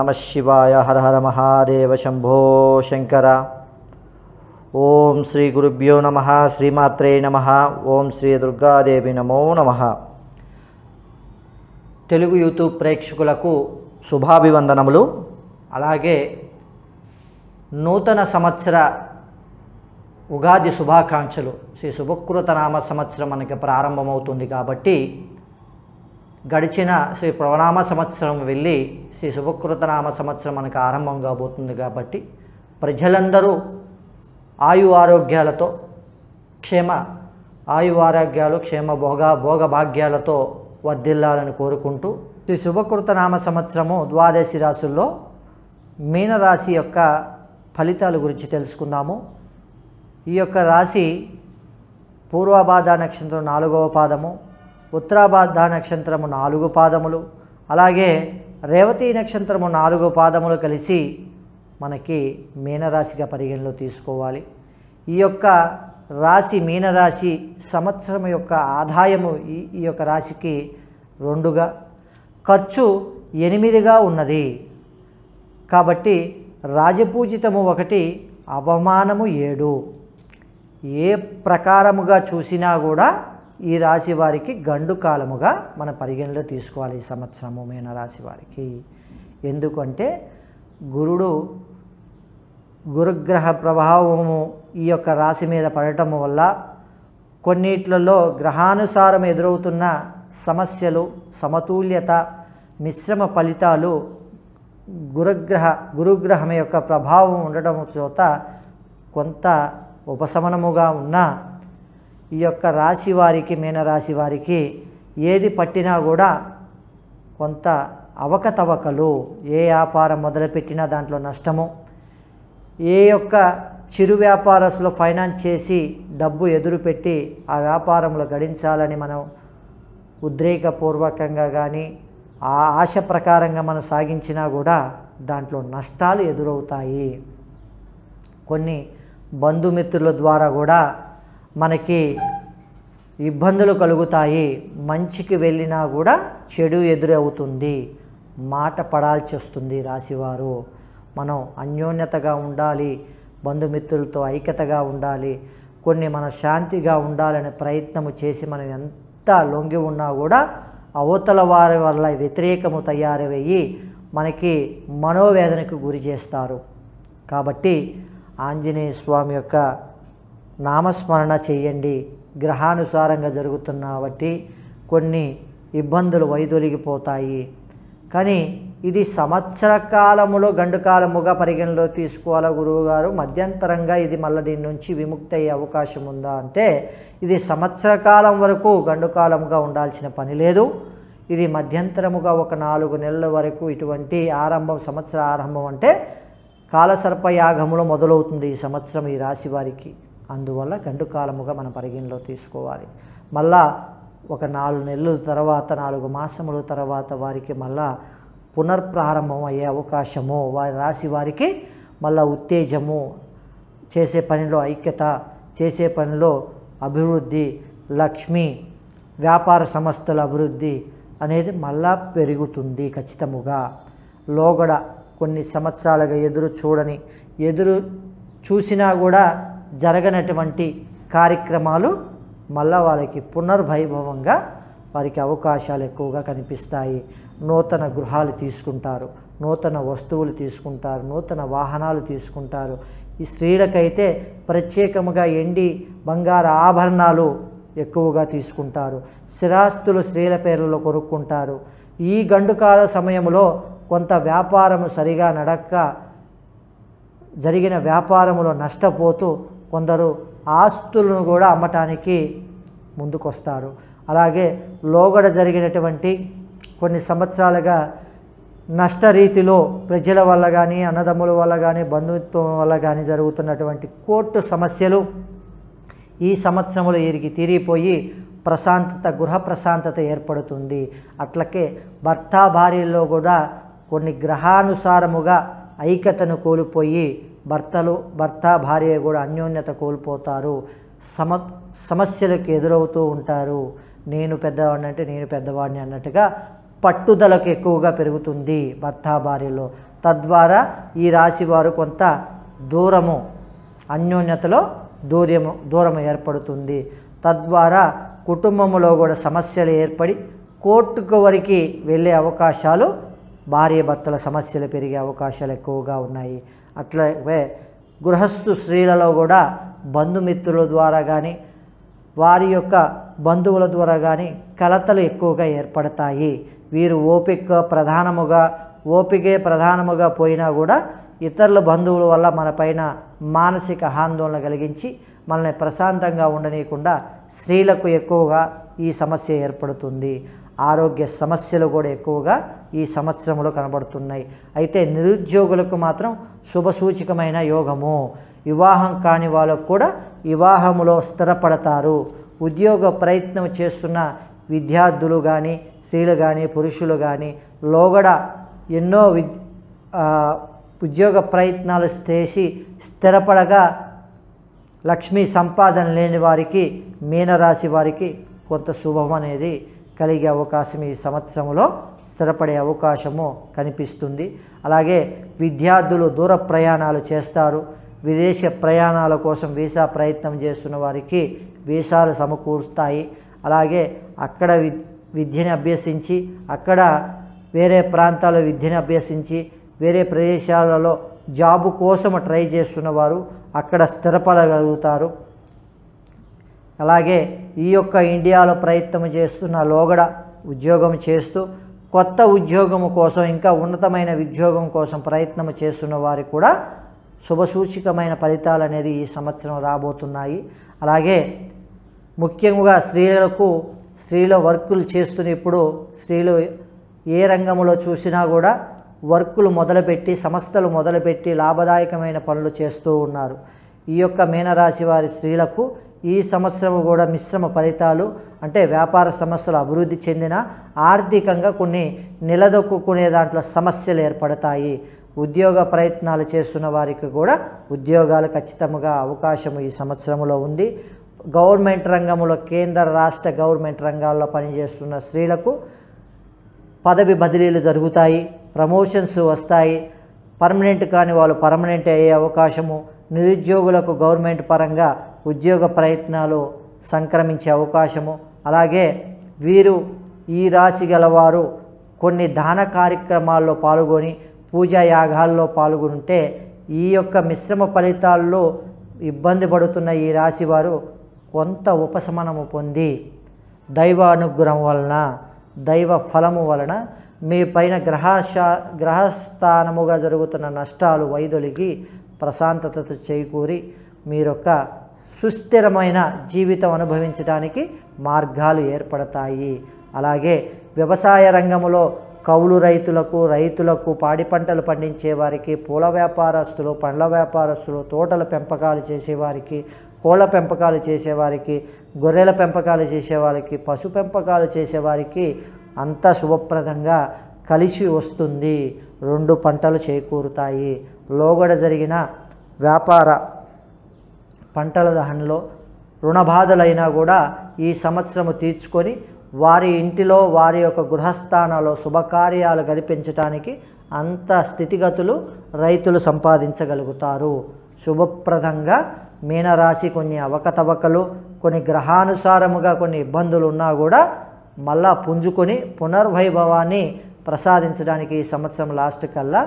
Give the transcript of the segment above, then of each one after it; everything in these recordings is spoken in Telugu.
నమ శివాయ హర హర మహాదేవ శంభో శంకర ఓం శ్రీ గురుభ్యో నమ శ్రీమాత్రే నమ ఓం శ్రీ దుర్గాదేవి నమో నమ తెలుగు యూట్యూబ్ ప్రేక్షకులకు శుభాభివందనములు అలాగే నూతన సంవత్సర ఉగాది శుభాకాంక్షలు శ్రీ శుభకృతనామ సంవత్సరం మనకి ప్రారంభమవుతుంది కాబట్టి గడిచిన శ్రీ ప్రవనామ సంవత్సరం వెళ్ళి శ్రీ శుభకృతనామ సంవత్సరం మనకు ఆరంభం కాబోతుంది కాబట్టి ప్రజలందరూ ఆయు ఆరోగ్యాలతో క్షేమ ఆయు ఆరోగ్యాలు క్షేమ భోగ భోగభాగ్యాలతో వర్ధిల్లాలని కోరుకుంటూ శ్రీ శుభకృతనామ సంవత్సరము ద్వాదశి రాసుల్లో మీనరాశి యొక్క ఫలితాల గురించి తెలుసుకుందాము ఈ యొక్క రాశి పూర్వబాధ నక్షత్రం నాలుగవ పాదము ఉత్తరాబాధ నక్షత్రము నాలుగు పాదములు అలాగే రేవతి నక్షత్రము నాలుగు పాదములు కలిసి మనకి మీనరాశిగా పరిగణలో తీసుకోవాలి ఈ యొక్క రాశి మీనరాశి సంవత్సరం యొక్క ఆదాయము ఈ ఈ యొక్క రాశికి రెండుగా ఖర్చు ఎనిమిదిగా ఉన్నది కాబట్టి రాజపూజితము ఒకటి అవమానము ఏడు ఏ ప్రకారముగా చూసినా కూడా ఈ రాశి వారికి గండు కాలముగా మన పరిగణలో తీసుకోవాలి ఈ సంవత్సరము రాశి వారికి ఎందుకంటే గురుడు గురుగ్రహ ప్రభావము ఈ యొక్క రాశి మీద పడటము వల్ల కొన్నిట్లలో గ్రహానుసారం ఎదురవుతున్న సమస్యలు సమతుల్యత మిశ్రమ ఫలితాలు గురుగ్రహ గురుగ్రహం యొక్క ప్రభావం ఉండటం చోత కొంత ఉపశమనముగా ఉన్నా ఈ యొక్క రాశి వారికి మీనరాశి వారికి ఏది పట్టినా కూడా కొంత అవకతవకలు ఏ వ్యాపారం మొదలుపెట్టినా దాంట్లో నష్టము ఏ యొక్క చిరు వ్యాపారస్తులు ఫైనాన్స్ చేసి డబ్బు ఎదురుపెట్టి ఆ వ్యాపారంలో గడించాలని మనం ఉద్రేకపూర్వకంగా కానీ ఆ ఆశ ప్రకారంగా మనం సాగించినా కూడా దాంట్లో నష్టాలు ఎదురవుతాయి కొన్ని బంధుమిత్రుల ద్వారా కూడా మనకి ఇబ్బందులు కలుగుతాయి మంచికి వెళ్ళినా కూడా చెడు ఎదురవుతుంది మాట పడాల్సి వస్తుంది రాశివారు మనం అన్యోన్యతగా ఉండాలి బంధుమిత్రులతో ఐక్యతగా ఉండాలి కొన్ని మన శాంతిగా ఉండాలనే ప్రయత్నము చేసి మనం ఎంత లొంగి ఉన్నా కూడా అవతల వారి వల్ల వ్యతిరేకము తయారయ్యి మనకి మనోవేదనకు గురి చేస్తారు కాబట్టి ఆంజనేయ స్వామి యొక్క నామస్మరణ చేయండి గ్రహానుసారంగా జరుగుతున్న బట్టి కొన్ని ఇబ్బందులు వైదొలిగిపోతాయి కానీ ఇది సంవత్సర కాలములో గండు కాలముగా పరిగణలో తీసుకోవాలా గురువుగారు మధ్యంతరంగా ఇది మళ్ళీ దీని నుంచి విముక్తి అయ్యే అవకాశం ఉందా అంటే ఇది సంవత్సర కాలం వరకు గండుకాలముగా ఉండాల్సిన పని లేదు ఇది మధ్యంతరముగా ఒక నాలుగు నెలల వరకు ఇటువంటి ఆరంభం సంవత్సర ఆరంభం అంటే కాలసర్ప యాగములో మొదలవుతుంది ఈ సంవత్సరం ఈ రాశి వారికి అందువల్ల గండు కాలముగా మనం పరిగణలో తీసుకోవాలి మళ్ళా ఒక నాలుగు నెలల తర్వాత నాలుగు మాసముల తర్వాత వారికి మళ్ళా పునర్ప్రారంభం అయ్యే అవకాశము వారి రాశి వారికి మళ్ళా ఉత్తేజము చేసే పనిలో ఐక్యత చేసే పనిలో అభివృద్ధి లక్ష్మి వ్యాపార సంస్థల అభివృద్ధి అనేది మళ్ళా పెరుగుతుంది ఖచ్చితముగా లోగడ కొన్ని సంవత్సరాలుగా ఎదురు చూడని ఎదురు చూసినా కూడా జరగనటువంటి కార్యక్రమాలు మళ్ళా వాళ్ళకి పునర్వైభవంగా వారికి అవకాశాలు ఎక్కువగా కనిపిస్తాయి నూతన గృహాలు తీసుకుంటారు నూతన వస్తువులు తీసుకుంటారు నూతన వాహనాలు తీసుకుంటారు ఈ స్త్రీలకైతే ప్రత్యేకముగా ఎండి బంగార ఆభరణాలు ఎక్కువగా తీసుకుంటారు స్థిరాస్తులు స్త్రీల పేర్లలో కొనుక్కుంటారు ఈ గండుకాల సమయంలో కొంత వ్యాపారము సరిగా నడక్క జరిగిన వ్యాపారములో నష్టపోతూ కొందరు ఆస్తులను కూడా అమ్మటానికి ముందుకొస్తారు అలాగే లోగడ జరిగినటువంటి కొన్ని సంవత్సరాలుగా నష్టరీతిలో ప్రజల వల్ల కానీ అన్నదమ్ముల వల్ల కానీ బంధుత్వం వల్ల కానీ జరుగుతున్నటువంటి కోర్టు సమస్యలు ఈ సంవత్సరంలో వీరికి తీరిపోయి ప్రశాంతత గృహ ప్రశాంతత ఏర్పడుతుంది అట్లకే భర్త భార్యల్లో కూడా కొన్ని గ్రహానుసారముగా ఐక్యతను కోల్పోయి భర్తలు భర్త భార్య కూడా అన్యోన్యత కోల్పోతారు సమ సమస్యలకు ఎదురవుతూ ఉంటారు నేను పెద్దవాడిని అంటే నేను పెద్దవాడిని అన్నట్టుగా పట్టుదలకు ఎక్కువగా పెరుగుతుంది భర్త భార్యలో తద్వారా ఈ రాశి వారు కొంత దూరము అన్యోన్యతలో దూరము దూరం ఏర్పడుతుంది తద్వారా కుటుంబంలో కూడా సమస్యలు ఏర్పడి కోర్టుకు వరకు వెళ్ళే అవకాశాలు భార్య భర్తల సమస్యలు పెరిగే అవకాశాలు ఎక్కువగా ఉన్నాయి అట్లాగే గృహస్థు స్త్రీలలో కూడా బంధుమిత్రుల ద్వారా కానీ వారి యొక్క బంధువుల ద్వారా కానీ కలతలు ఎక్కువగా ఏర్పడతాయి వీరు ఓపిక ప్రధానముగా ఓపికే ప్రధానముగా పోయినా కూడా ఇతరుల బంధువుల వల్ల మనపైన మానసిక ఆందోళన కలిగించి మనల్ని ప్రశాంతంగా ఉండనీయకుండా స్త్రీలకు ఎక్కువగా ఈ సమస్య ఏర్పడుతుంది ఆరోగ్య సమస్యలు కూడా ఎక్కువగా ఈ సంవత్సరంలో కనబడుతున్నాయి అయితే నిరుద్యోగులకు మాత్రం శుభసూచికమైన యోగము వివాహం కాని వాళ్ళకు కూడా వివాహములో స్థిరపడతారు ఉద్యోగ ప్రయత్నం చేస్తున్న విద్యార్థులు కానీ స్త్రీలు కానీ పురుషులు కానీ లోగడ ఎన్నో వి ఉద్యోగ ప్రయత్నాలు చేసి స్థిరపడగా లక్ష్మీ సంపాదన లేని వారికి మీనరాశి వారికి కొంత శుభం అనేది కలిగే అవకాశం ఈ సంవత్సరంలో స్థిరపడే అవకాశము కనిపిస్తుంది అలాగే విద్యార్థులు దూర ప్రయాణాలు చేస్తారు విదేశ ప్రయాణాల కోసం వీసా ప్రయత్నం చేస్తున్న వారికి వీసాలు సమకూరుస్తాయి అలాగే అక్కడ విద్యని అభ్యసించి అక్కడ వేరే ప్రాంతాల్లో విద్యను అభ్యసించి వేరే ప్రదేశాలలో జాబు కోసం ట్రై చేస్తున్నవారు అక్కడ స్థిరపడగలుగుతారు అలాగే ఈ యొక్క ఇండియాలో ప్రయత్నం చేస్తున్న లోగడ ఉద్యోగం చేస్తూ కొత్త ఉద్యోగం కోసం ఇంకా ఉన్నతమైన ఉద్యోగం కోసం ప్రయత్నం చేస్తున్న వారికి కూడా శుభసూచికమైన ఫలితాలు అనేది ఈ సంవత్సరం రాబోతున్నాయి అలాగే ముఖ్యంగా స్త్రీలకు స్త్రీల వర్కులు చేస్తున్న ఇప్పుడు స్త్రీలు ఏ రంగంలో చూసినా కూడా వర్కులు మొదలుపెట్టి సంస్థలు మొదలుపెట్టి లాభదాయకమైన పనులు చేస్తూ ఉన్నారు ఈ యొక్క మీనరాశి వారి స్త్రీలకు ఈ సంవత్సరం కూడా మిశ్రమ ఫలితాలు అంటే వ్యాపార సంస్థలు అభివృద్ధి చెందిన ఆర్థికంగా కొన్ని నిలదొక్కునే దాంట్లో సమస్యలు ఏర్పడతాయి ఉద్యోగ ప్రయత్నాలు చేస్తున్న వారికి కూడా ఉద్యోగాలు ఖచ్చితంగా అవకాశం ఈ సంవత్సరంలో ఉంది గవర్నమెంట్ రంగంలో కేంద్ర రాష్ట్ర గవర్నమెంట్ రంగాల్లో పనిచేస్తున్న స్త్రీలకు పదవి బదిలీలు జరుగుతాయి ప్రమోషన్స్ వస్తాయి పర్మనెంట్ కానీ వాళ్ళు పర్మనెంట్ అయ్యే అవకాశము నిరుద్యోగులకు గవర్నమెంట్ పరంగా ఉద్యోగ ప్రయత్నాలు సంక్రమించే అవకాశము అలాగే వీరు ఈ రాశి గలవారు కొన్ని దాన కార్యక్రమాల్లో పాల్గొని పూజా యాగాల్లో పాల్గొంటే ఈ యొక్క మిశ్రమ ఫలితాల్లో ఇబ్బంది పడుతున్న ఈ రాశి వారు కొంత ఉపశమనము పొంది దైవానుగ్రహం వలన దైవ ఫలము వలన మీ పైన గ్రహశా గ్రహస్థానముగా జరుగుతున్న నష్టాలు వైదొలిగి ప్రశాంతత చేకూరి మీరొక సుస్థిరమైన జీవితం అనుభవించడానికి మార్గాలు ఏర్పడతాయి అలాగే వ్యవసాయ రంగంలో కౌలు రైతులకు రైతులకు పాడి పంటలు పండించే వారికి పూల వ్యాపారస్తులు పండ్ల వ్యాపారస్తులు తోటల పెంపకాలు చేసేవారికి కోళ్ళ పెంపకాలు చేసేవారికి గొర్రెల పెంపకాలు చేసేవారికి పశు పెంపకాలు చేసేవారికి అంత శుభప్రదంగా కలిసి వస్తుంది రెండు పంటలు చేకూరుతాయి లోగడ జరిగిన వ్యాపార పంటల దహనలో రుణబాధలైనా కూడా ఈ సంవత్సరము తీర్చుకొని వారి ఇంటిలో వారి యొక్క గృహస్థానంలో శుభకార్యాలు గడిపించటానికి అంత స్థితిగతులు రైతులు సంపాదించగలుగుతారు శుభప్రదంగా మీనరాశి కొన్ని అవకతవకలు కొన్ని గ్రహానుసారముగా కొన్ని ఇబ్బందులు ఉన్నా కూడా మళ్ళా పుంజుకొని పునర్వైభవాన్ని ప్రసాదించడానికి ఈ సంవత్సరం లాస్ట్ కల్లా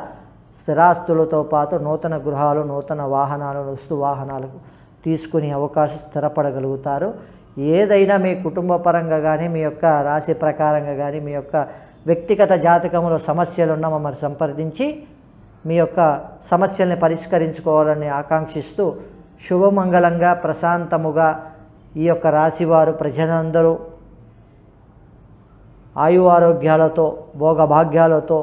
స్థిరాస్తులతో పాటు నూతన గృహాలు నూతన వాహనాలు వస్తు వాహనాలకు తీసుకునే అవకాశం స్థిరపడగలుగుతారు ఏదైనా మీ కుటుంబ పరంగా కానీ మీ యొక్క రాశి ప్రకారంగా కానీ మీ యొక్క వ్యక్తిగత జాతకంలో సమస్యలు ఉన్న మమ్మల్ని సంప్రదించి మీ యొక్క సమస్యల్ని పరిష్కరించుకోవాలని ఆకాంక్షిస్తూ శుభమంగళంగా ప్రశాంతముగా ఈ యొక్క రాశివారు ప్రజలందరూ ఆయు ఆరోగ్యాలతో భోగభాగ్యాలతో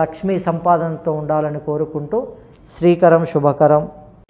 లక్ష్మీ సంపాదనతో ఉండాలని కోరుకుంటూ శ్రీకరం శుభకరం